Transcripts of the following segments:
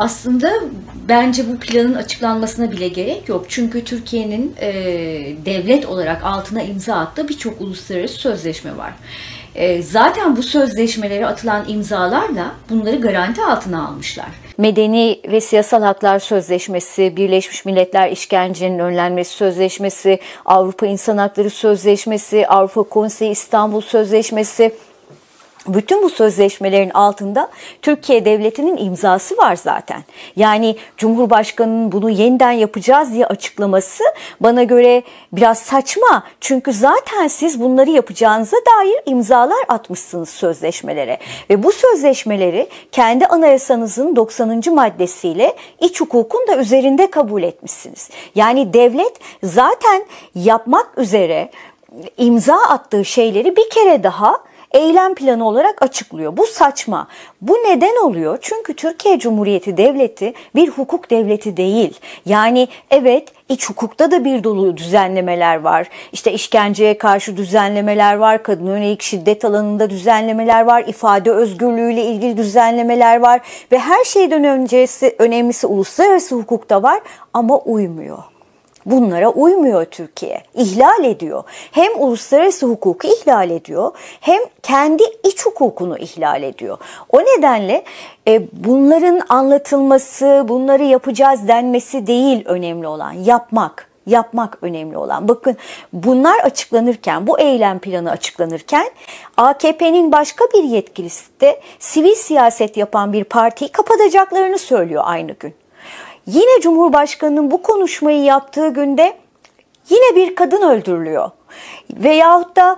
Aslında bence bu planın açıklanmasına bile gerek yok. Çünkü Türkiye'nin e, devlet olarak altına imza attığı birçok uluslararası sözleşme var. E, zaten bu sözleşmelere atılan imzalarla bunları garanti altına almışlar. Medeni ve Siyasal Haklar Sözleşmesi, Birleşmiş Milletler İşkencenin Önlenmesi Sözleşmesi, Avrupa İnsan Hakları Sözleşmesi, Avrupa Konseyi İstanbul Sözleşmesi bütün bu sözleşmelerin altında Türkiye Devleti'nin imzası var zaten. Yani Cumhurbaşkanı'nın bunu yeniden yapacağız diye açıklaması bana göre biraz saçma. Çünkü zaten siz bunları yapacağınıza dair imzalar atmışsınız sözleşmelere. Ve bu sözleşmeleri kendi anayasanızın 90. maddesiyle iç hukukun da üzerinde kabul etmişsiniz. Yani devlet zaten yapmak üzere imza attığı şeyleri bir kere daha eylem planı olarak açıklıyor. Bu saçma. Bu neden oluyor? Çünkü Türkiye Cumhuriyeti Devleti bir hukuk devleti değil. Yani evet iç hukukta da bir dolu düzenlemeler var. İşte işkenceye karşı düzenlemeler var, kadın yönelik şiddet alanında düzenlemeler var, ifade özgürlüğüyle ilgili düzenlemeler var ve her şeyden öncesi önemlisi uluslararası hukukta var ama uymuyor bunlara uymuyor Türkiye. İhlal ediyor. Hem uluslararası hukuku ihlal ediyor hem kendi iç hukukunu ihlal ediyor. O nedenle e, bunların anlatılması, bunları yapacağız denmesi değil önemli olan. Yapmak yapmak önemli olan. Bakın bunlar açıklanırken, bu eylem planı açıklanırken AKP'nin başka bir yetkilisi de sivil siyaset yapan bir partiyi kapatacaklarını söylüyor aynı gün. Yine Cumhurbaşkanı'nın bu konuşmayı yaptığı günde yine bir kadın öldürülüyor. Veyahut da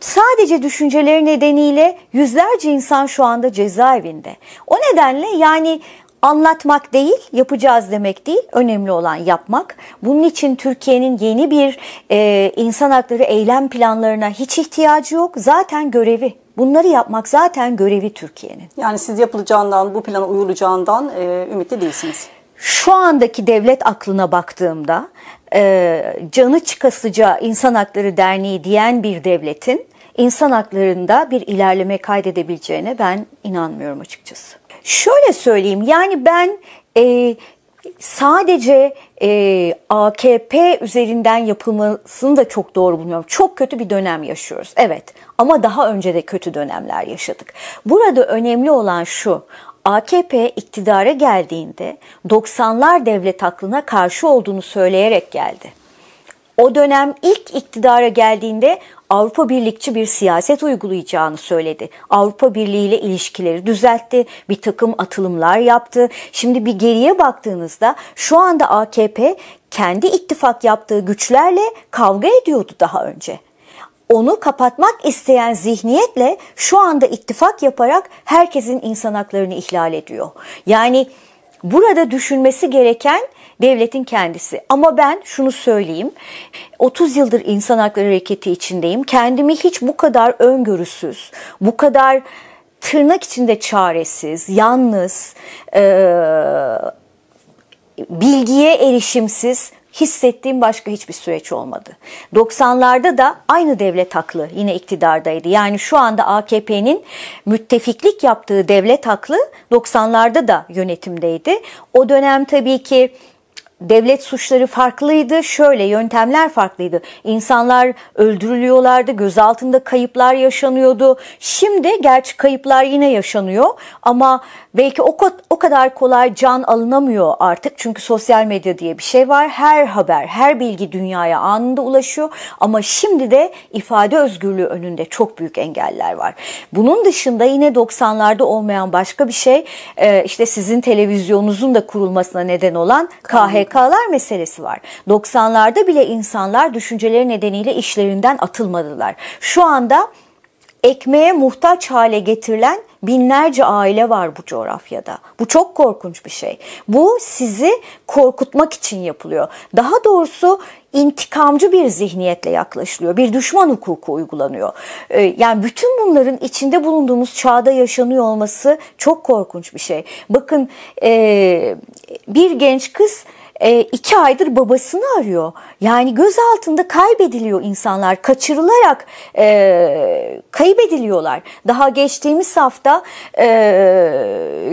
sadece düşünceleri nedeniyle yüzlerce insan şu anda cezaevinde. O nedenle yani anlatmak değil, yapacağız demek değil, önemli olan yapmak. Bunun için Türkiye'nin yeni bir e, insan hakları eylem planlarına hiç ihtiyacı yok. Zaten görevi. Bunları yapmak zaten görevi Türkiye'nin. Yani siz yapılacağından, bu plana uyulacağından e, ümitli değilsiniz şu andaki devlet aklına baktığımda e, canı çıkasıca insan Hakları Derneği diyen bir devletin insan haklarında bir ilerleme kaydedebileceğine ben inanmıyorum açıkçası. Şöyle söyleyeyim yani ben e, sadece e, AKP üzerinden yapılmasını da çok doğru bulmuyorum. Çok kötü bir dönem yaşıyoruz evet ama daha önce de kötü dönemler yaşadık. Burada önemli olan şu AKP iktidara geldiğinde 90'lar devlet aklına karşı olduğunu söyleyerek geldi. O dönem ilk iktidara geldiğinde Avrupa Birlikçi bir siyaset uygulayacağını söyledi. Avrupa Birliği ile ilişkileri düzeltti, bir takım atılımlar yaptı. Şimdi bir geriye baktığınızda şu anda AKP kendi ittifak yaptığı güçlerle kavga ediyordu daha önce onu kapatmak isteyen zihniyetle şu anda ittifak yaparak herkesin insan haklarını ihlal ediyor. Yani burada düşünmesi gereken devletin kendisi. Ama ben şunu söyleyeyim. 30 yıldır insan hakları hareketi içindeyim. Kendimi hiç bu kadar öngörüsüz, bu kadar tırnak içinde çaresiz, yalnız, e, bilgiye erişimsiz hissettiğim başka hiçbir süreç olmadı. 90'larda da aynı devlet haklı yine iktidardaydı. Yani şu anda AKP'nin müttefiklik yaptığı devlet haklı 90'larda da yönetimdeydi. O dönem tabii ki devlet suçları farklıydı. Şöyle yöntemler farklıydı. İnsanlar öldürülüyorlardı, gözaltında kayıplar yaşanıyordu. Şimdi gerçi kayıplar yine yaşanıyor ama belki o, o kadar kolay can alınamıyor artık. Çünkü sosyal medya diye bir şey var. Her haber, her bilgi dünyaya anında ulaşıyor ama şimdi de ifade özgürlüğü önünde çok büyük engeller var. Bunun dışında yine 90'larda olmayan başka bir şey e, işte sizin televizyonunuzun da kurulmasına neden olan KHK STK'lar meselesi var. 90'larda bile insanlar düşünceleri nedeniyle işlerinden atılmadılar. Şu anda ekmeğe muhtaç hale getirilen binlerce aile var bu coğrafyada. Bu çok korkunç bir şey. Bu sizi korkutmak için yapılıyor. Daha doğrusu intikamcı bir zihniyetle yaklaşılıyor. Bir düşman hukuku uygulanıyor. Ee, yani bütün bunların içinde bulunduğumuz çağda yaşanıyor olması çok korkunç bir şey. Bakın ee, bir genç kız e, iki aydır babasını arıyor. Yani göz altında kaybediliyor insanlar, kaçırılarak e, kaybediliyorlar. Daha geçtiğimiz hafta e,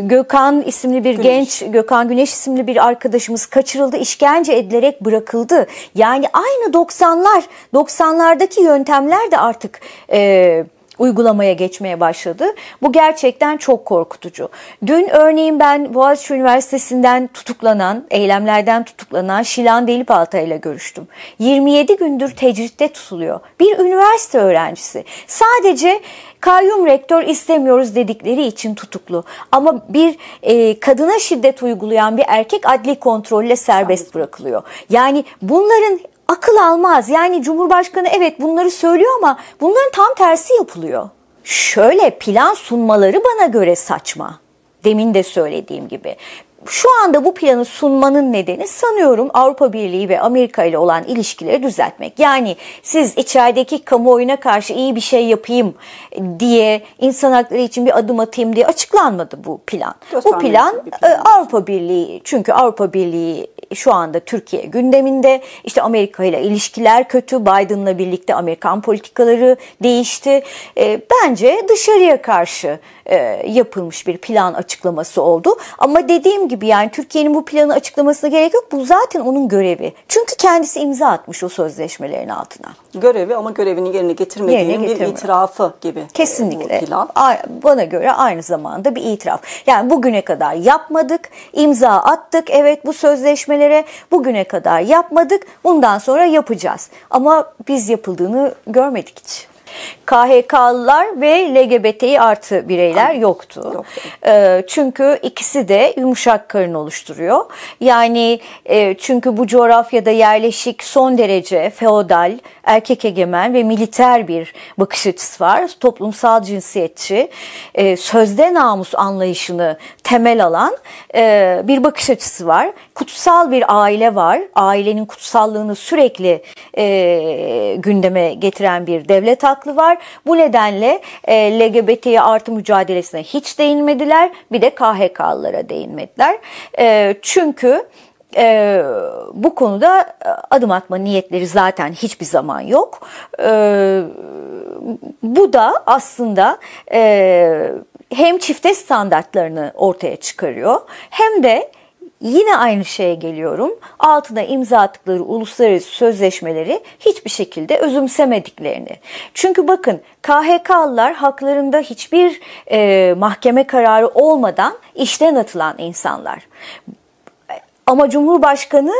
Gökhan isimli bir Güneş. genç, Gökhan Güneş isimli bir arkadaşımız kaçırıldı, işkence edilerek bırakıldı. Yani aynı 90'lar, 90'lardaki yöntemler de artık... E, uygulamaya geçmeye başladı. Bu gerçekten çok korkutucu. Dün örneğin ben Boğaziçi Üniversitesi'nden tutuklanan, eylemlerden tutuklanan Şilan Delipalta ile görüştüm. 27 gündür tecritte tutuluyor. Bir üniversite öğrencisi. Sadece kayyum rektör istemiyoruz dedikleri için tutuklu. Ama bir e, kadına şiddet uygulayan bir erkek adli kontrolle serbest bırakılıyor. Yani bunların akıl almaz. Yani Cumhurbaşkanı evet bunları söylüyor ama bunların tam tersi yapılıyor. Şöyle plan sunmaları bana göre saçma. Demin de söylediğim gibi şu anda bu planı sunmanın nedeni sanıyorum Avrupa Birliği ve Amerika ile olan ilişkileri düzeltmek. Yani siz içerideki kamuoyuna karşı iyi bir şey yapayım e, diye insan hakları için bir adım atayım diye açıklanmadı bu plan. Bu plan, plan e, Avrupa Birliği çünkü Avrupa Birliği şu anda Türkiye gündeminde işte Amerika ile ilişkiler kötü Biden'la birlikte Amerikan politikaları değişti. E, bence dışarıya karşı e, yapılmış bir plan açıklaması oldu. Ama dediğim gibi yani Türkiye'nin bu planı açıklamasına gerek yok. Bu zaten onun görevi. Çünkü kendisi imza atmış o sözleşmelerin altına. Görevi ama görevini yerine getirmediğinin yerine bir itirafı gibi. E, Kesinlikle. Bu plan. Bana göre aynı zamanda bir itiraf. Yani bugüne kadar yapmadık, imza attık. Evet bu sözleşmelere bugüne kadar yapmadık. Bundan sonra yapacağız. Ama biz yapıldığını görmedik hiç. KHK'lılar ve LGBTİ artı bireyler yoktu. yoktu. E, ee, çünkü ikisi de yumuşak karın oluşturuyor. Yani e, çünkü bu coğrafyada yerleşik son derece feodal, erkek egemen ve militer bir bakış açısı var. Toplumsal cinsiyetçi, e, sözde namus anlayışını temel alan e, bir bakış açısı var. Kutsal bir aile var. Ailenin kutsallığını sürekli e, gündeme getiren bir devlet hakkı aklı var. Bu nedenle e, LGBT'ye artı mücadelesine hiç değinmediler. Bir de KHK'lılara değinmediler. E, çünkü ee, bu konuda e, adım atma niyetleri zaten hiçbir zaman yok. ee, bu da aslında e, hem çifte standartlarını ortaya çıkarıyor hem de Yine aynı şeye geliyorum. Altına imza attıkları uluslararası sözleşmeleri hiçbir şekilde özümsemediklerini. Çünkü bakın KHK'lılar haklarında hiçbir e, mahkeme kararı olmadan işten atılan insanlar. Ama Cumhurbaşkanı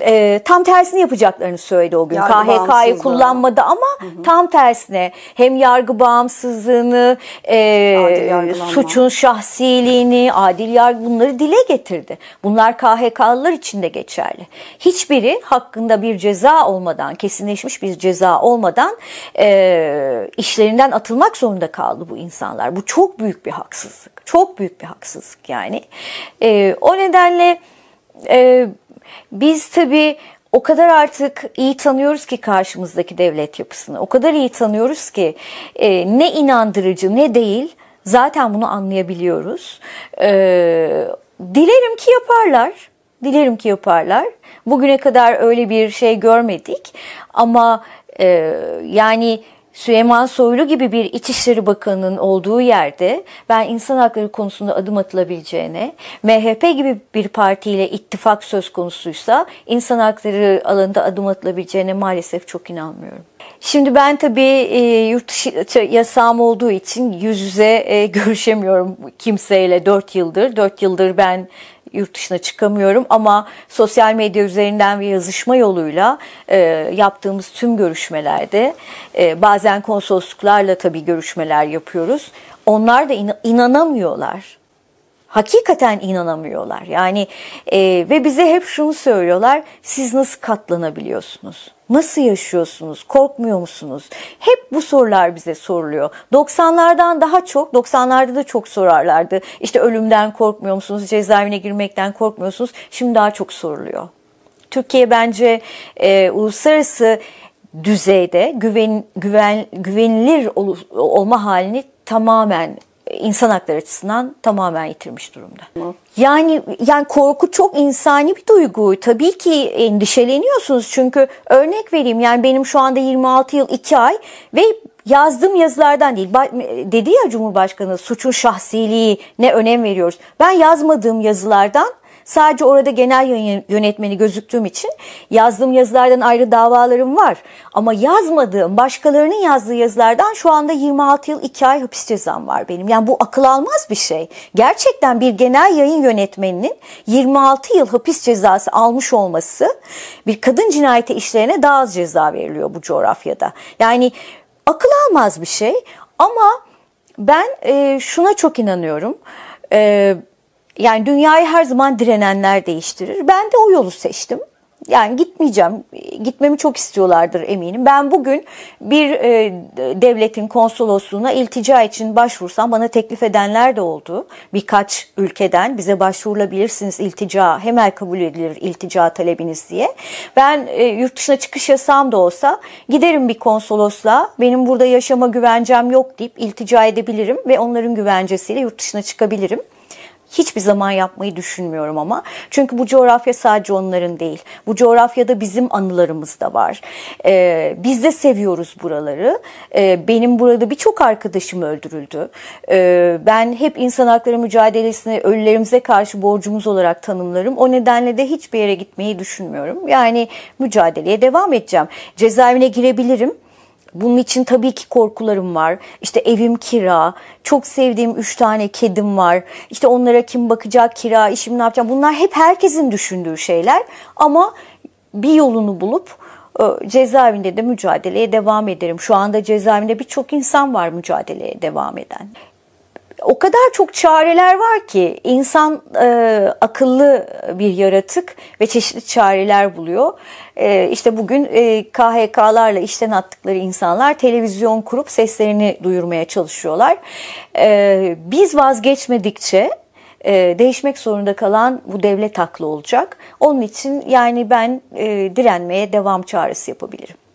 e, tam tersini yapacaklarını söyledi o gün. KHK'yı kullanmadı ama hı hı. tam tersine hem yargı bağımsızlığını, e, suçun şahsiliğini, adil yargı bunları dile getirdi. Bunlar KHK'lılar için de geçerli. Hiçbiri hakkında bir ceza olmadan, kesinleşmiş bir ceza olmadan e, işlerinden atılmak zorunda kaldı bu insanlar. Bu çok büyük bir haksızlık. Çok büyük bir haksızlık yani. E, o nedenle... E, biz tabii o kadar artık iyi tanıyoruz ki karşımızdaki devlet yapısını. O kadar iyi tanıyoruz ki e, ne inandırıcı ne değil. Zaten bunu anlayabiliyoruz. E, dilerim ki yaparlar. Dilerim ki yaparlar. Bugüne kadar öyle bir şey görmedik. Ama e, yani Süleyman Soylu gibi bir İçişleri Bakanı'nın olduğu yerde ben insan hakları konusunda adım atılabileceğine, MHP gibi bir partiyle ittifak söz konusuysa insan hakları alanında adım atılabileceğine maalesef çok inanmıyorum. Şimdi ben tabii e, yurt dışı şey, yasam olduğu için yüz yüze e, görüşemiyorum kimseyle 4 yıldır. 4 yıldır ben yurt dışına çıkamıyorum ama sosyal medya üzerinden ve yazışma yoluyla e, yaptığımız tüm görüşmelerde e, bazen konsolosluklarla tabii görüşmeler yapıyoruz. Onlar da in inanamıyorlar hakikaten inanamıyorlar. Yani e, ve bize hep şunu söylüyorlar. Siz nasıl katlanabiliyorsunuz? Nasıl yaşıyorsunuz? Korkmuyor musunuz? Hep bu sorular bize soruluyor. 90'lardan daha çok, 90'larda da çok sorarlardı. İşte ölümden korkmuyor musunuz? Cezaevine girmekten korkmuyorsunuz. Şimdi daha çok soruluyor. Türkiye bence e, uluslararası düzeyde güven, güven, güvenilir ol, olma halini tamamen insan hakları açısından tamamen yitirmiş durumda. Yani yani korku çok insani bir duygu. Tabii ki endişeleniyorsunuz çünkü örnek vereyim yani benim şu anda 26 yıl 2 ay ve yazdığım yazılardan değil. Dedi ya Cumhurbaşkanı suçun şahsiliğine önem veriyoruz. Ben yazmadığım yazılardan Sadece orada genel yönetmeni gözüktüğüm için yazdığım yazılardan ayrı davalarım var. Ama yazmadığım başkalarının yazdığı yazılardan şu anda 26 yıl 2 ay hapis cezam var benim. Yani bu akıl almaz bir şey. Gerçekten bir genel yayın yönetmeninin 26 yıl hapis cezası almış olması bir kadın cinayeti işlerine daha az ceza veriliyor bu coğrafyada. Yani akıl almaz bir şey ama ben e, şuna çok inanıyorum. E, yani dünyayı her zaman direnenler değiştirir. Ben de o yolu seçtim. Yani gitmeyeceğim. Gitmemi çok istiyorlardır eminim. Ben bugün bir e, devletin konsolosluğuna iltica için başvursam bana teklif edenler de oldu. Birkaç ülkeden bize başvurulabilirsiniz iltica, hemen kabul edilir iltica talebiniz diye. Ben e, yurt dışına çıkış yasam da olsa giderim bir konsolosla. Benim burada yaşama güvencem yok deyip iltica edebilirim ve onların güvencesiyle yurt dışına çıkabilirim hiçbir zaman yapmayı düşünmüyorum ama. Çünkü bu coğrafya sadece onların değil. Bu coğrafyada bizim anılarımız da var. Ee, biz de seviyoruz buraları. Ee, benim burada birçok arkadaşım öldürüldü. Ee, ben hep insan hakları mücadelesini ölülerimize karşı borcumuz olarak tanımlarım. O nedenle de hiçbir yere gitmeyi düşünmüyorum. Yani mücadeleye devam edeceğim. Cezaevine girebilirim bunun için tabii ki korkularım var. İşte evim kira, çok sevdiğim üç tane kedim var. İşte onlara kim bakacak, kira, işim ne yapacağım. Bunlar hep herkesin düşündüğü şeyler. Ama bir yolunu bulup e, cezaevinde de mücadeleye devam ederim. Şu anda cezaevinde birçok insan var mücadeleye devam eden o kadar çok çareler var ki insan e, akıllı bir yaratık ve çeşitli çareler buluyor. E, işte bugün e, KHK'larla işten attıkları insanlar televizyon kurup seslerini duyurmaya çalışıyorlar. E, biz vazgeçmedikçe e, değişmek zorunda kalan bu devlet haklı olacak. Onun için yani ben e, direnmeye devam çağrısı yapabilirim.